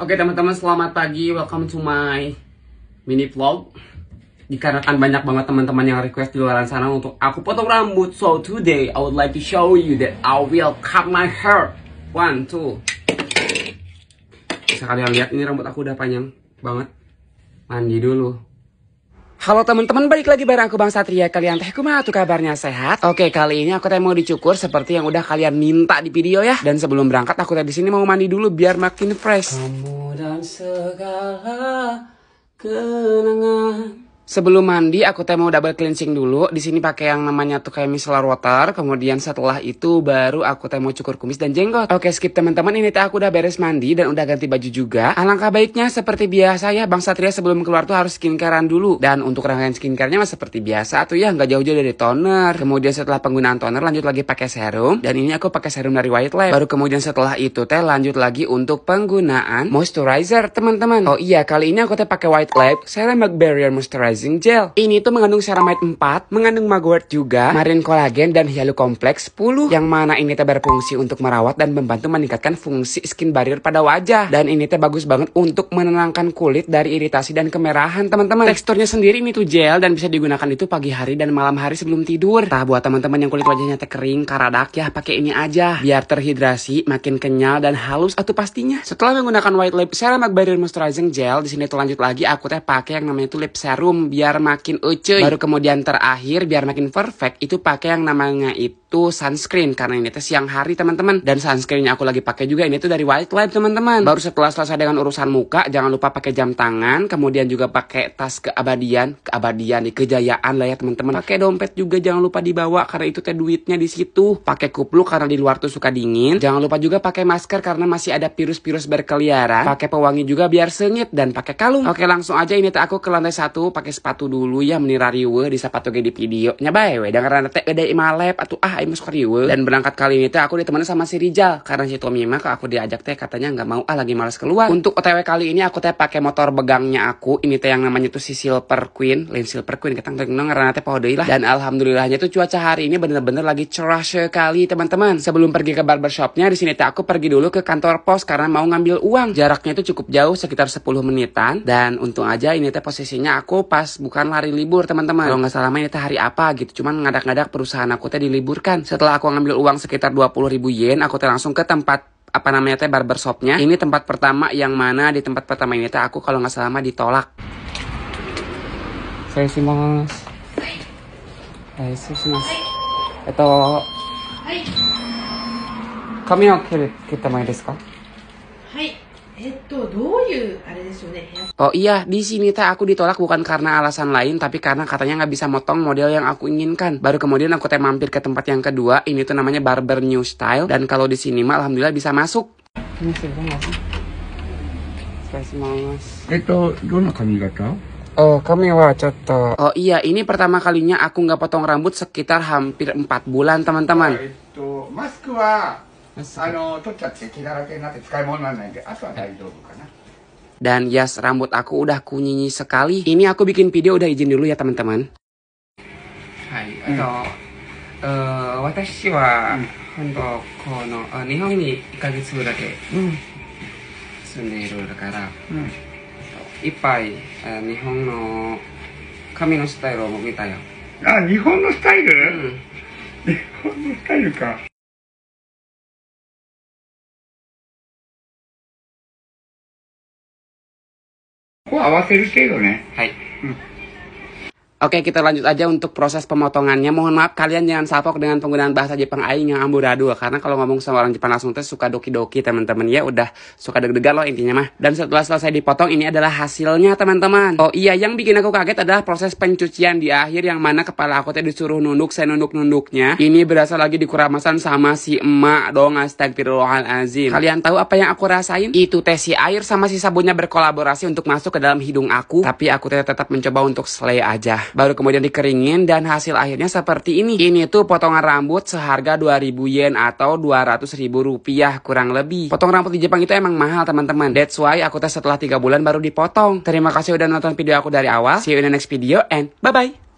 Oke teman-teman selamat pagi, welcome to my mini vlog Dikarenakan banyak banget teman-teman yang request di luar sana untuk aku potong rambut So today I would like to show you that I will cut my hair One, two Bisa kalian lihat ini rambut aku udah panjang banget Mandi dulu Halo teman-teman, balik lagi bareng aku Bang Satria. Kalian teh kumaha tuh kabarnya sehat? Oke, kali ini aku teh mau dicukur seperti yang udah kalian minta di video ya. Dan sebelum berangkat aku teh di sini mau mandi dulu biar makin fresh. Kamu dan segala kenangan Sebelum mandi aku teh mau double cleansing dulu. Di sini pakai yang namanya tuh kayak micellar water. Kemudian setelah itu baru aku teh mau cukur kumis dan jenggot. Oke skip teman-teman ini teh aku udah beres mandi dan udah ganti baju juga. Alangkah baiknya seperti biasa ya Bang Satria sebelum keluar tuh harus skincarean dulu. Dan untuk rangkaian skincarenya mah seperti biasa tuh ya nggak jauh-jauh dari toner. Kemudian setelah penggunaan toner lanjut lagi pakai serum. Dan ini aku pakai serum dari White Lab. Baru kemudian setelah itu teh lanjut lagi untuk penggunaan moisturizer teman-teman. Oh iya kali ini aku teh pakai White Lab Ceramic Barrier Moisturizer cleansing gel. Ini tuh mengandung ceramide 4, mengandung mugwort juga, marine kolagen dan hyaluronic kompleks 10 yang mana ini teh berfungsi untuk merawat dan membantu meningkatkan fungsi skin barrier pada wajah. Dan ini teh bagus banget untuk menenangkan kulit dari iritasi dan kemerahan, teman-teman. Teksturnya sendiri ini tuh gel dan bisa digunakan itu pagi hari dan malam hari sebelum tidur. Nah, buat teman-teman yang kulit wajahnya teh kering, karadak ya pakai ini aja biar terhidrasi, makin kenyal dan halus atau pastinya. Setelah menggunakan white lip serum barrier moisturizing gel, di sini tuh lanjut lagi aku teh pakai yang namanya tuh lip serum biar makin ucuy oh, baru kemudian terakhir biar makin perfect itu pakai yang namanya itu sunscreen karena ini teh siang hari teman-teman dan sunscreen yang aku lagi pakai juga ini tuh dari White Light teman-teman baru setelah selesai dengan urusan muka jangan lupa pakai jam tangan kemudian juga pakai tas keabadian keabadian di kejayaan lah ya teman-teman pakai dompet juga jangan lupa dibawa karena itu teh duitnya di situ pakai kupluk karena di luar tuh suka dingin jangan lupa juga pakai masker karena masih ada virus-virus berkeliaran pakai pewangi juga biar sengit dan pakai kalung oke langsung aja ini teh aku ke lantai satu pakai pakai sepatu dulu ya menirariwe di sepatu gede di video nya bae we dengeran teh gede imalep atau ah ini masuk riwe dan berangkat kali ini teh aku ditemani sama si Rijal karena si Tommy mah aku diajak teh katanya nggak mau ah lagi males keluar untuk OTW kali ini aku teh pakai motor begangnya aku ini teh yang namanya tuh si Silver Queen lain Silver Queen ketang teh karena teh pohodeui lah dan alhamdulillahnya tuh cuaca hari ini bener-bener lagi cerah sekali teman-teman sebelum pergi ke barbershopnya di sini teh aku pergi dulu ke kantor pos karena mau ngambil uang jaraknya itu cukup jauh sekitar 10 menitan dan untung aja ini teh posisinya aku pas pas bukan hari libur teman-teman. Kalau nggak salah main itu hari apa gitu, cuman ngadak-ngadak perusahaan aku teh diliburkan. Setelah aku ngambil uang sekitar 20 ribu yen, aku teh langsung ke tempat apa namanya teh barbershopnya ini tempat pertama yang mana di tempat pertama ini teh aku kalau nggak salah main ditolak saya sih mas saya sih mas itu kami oke kita main diskon Oh iya, di sini teh aku ditolak bukan karena alasan lain, tapi karena katanya nggak bisa motong model yang aku inginkan. Baru kemudian aku teh mampir ke tempat yang kedua, ini tuh namanya Barber New Style, dan kalau di sini mah alhamdulillah bisa masuk. Itu, dona kami tahu. Oh, kami wacata. Oh iya, ini pertama kalinya aku nggak potong rambut sekitar hampir 4 bulan, teman-teman. Oh, itu, mas dan yes rambut aku udah kunyinyi sekali. Ini aku bikin video udah izin dulu ya teman-teman. Hai, atau eh, watashi wa hmm. hondo kono eh, hmm. hmm. eh, Nihon ni ikagetsu ah, Nihon no style こう合わせる程度ね。はい。うん Oke, kita lanjut aja untuk proses pemotongannya. Mohon maaf kalian jangan sapok dengan penggunaan bahasa Jepang aing yang amburadul karena kalau ngomong sama orang Jepang langsung tuh suka doki-doki teman-teman ya udah suka deg-degan loh intinya mah. Dan setelah selesai dipotong ini adalah hasilnya teman-teman. Oh iya, yang bikin aku kaget adalah proses pencucian di akhir yang mana kepala aku tadi disuruh nunduk, saya nunduk-nunduknya. Ini berasa lagi di kuramasan sama si emak dong astagfirullahalazim. Kalian tahu apa yang aku rasain? Itu teh si air sama si sabunnya berkolaborasi untuk masuk ke dalam hidung aku, tapi aku tetap mencoba untuk slay aja baru kemudian dikeringin dan hasil akhirnya seperti ini. Ini tuh potongan rambut seharga 2000 yen atau 200 ribu rupiah kurang lebih. Potong rambut di Jepang itu emang mahal teman-teman. That's why aku tes setelah 3 bulan baru dipotong. Terima kasih udah nonton video aku dari awal. See you in the next video and bye-bye.